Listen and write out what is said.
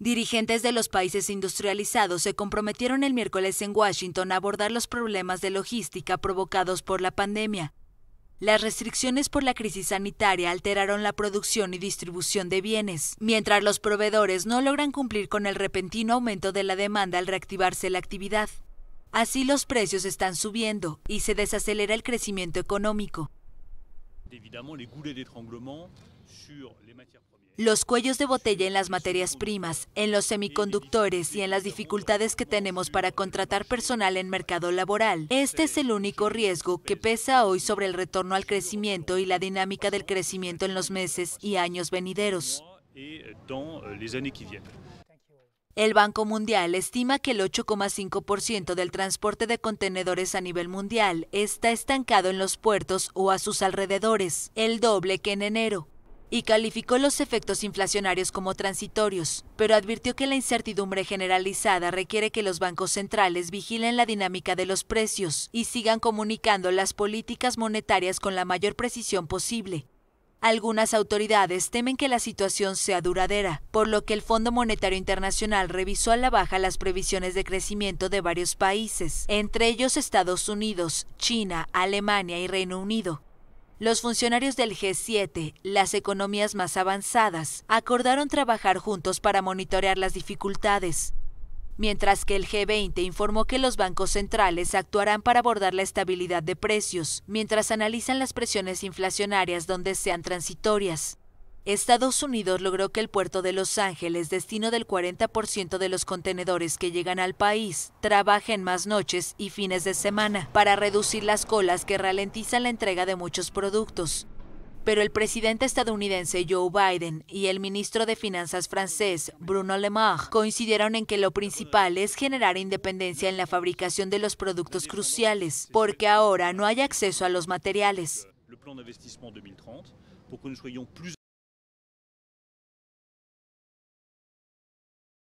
Dirigentes de los países industrializados se comprometieron el miércoles en Washington a abordar los problemas de logística provocados por la pandemia. Las restricciones por la crisis sanitaria alteraron la producción y distribución de bienes, mientras los proveedores no logran cumplir con el repentino aumento de la demanda al reactivarse la actividad. Así los precios están subiendo y se desacelera el crecimiento económico. Los cuellos de botella en las materias primas, en los semiconductores y en las dificultades que tenemos para contratar personal en mercado laboral. Este es el único riesgo que pesa hoy sobre el retorno al crecimiento y la dinámica del crecimiento en los meses y años venideros. El Banco Mundial estima que el 8,5% del transporte de contenedores a nivel mundial está estancado en los puertos o a sus alrededores, el doble que en enero y calificó los efectos inflacionarios como transitorios, pero advirtió que la incertidumbre generalizada requiere que los bancos centrales vigilen la dinámica de los precios y sigan comunicando las políticas monetarias con la mayor precisión posible. Algunas autoridades temen que la situación sea duradera, por lo que el Fondo Monetario Internacional revisó a la baja las previsiones de crecimiento de varios países, entre ellos Estados Unidos, China, Alemania y Reino Unido, los funcionarios del G7, las economías más avanzadas, acordaron trabajar juntos para monitorear las dificultades, mientras que el G20 informó que los bancos centrales actuarán para abordar la estabilidad de precios, mientras analizan las presiones inflacionarias donde sean transitorias. Estados Unidos logró que el puerto de Los Ángeles, destino del 40% de los contenedores que llegan al país, trabaje en más noches y fines de semana para reducir las colas que ralentizan la entrega de muchos productos. Pero el presidente estadounidense Joe Biden y el ministro de Finanzas francés Bruno Le Maire coincidieron en que lo principal es generar independencia en la fabricación de los productos cruciales, porque ahora no hay acceso a los materiales.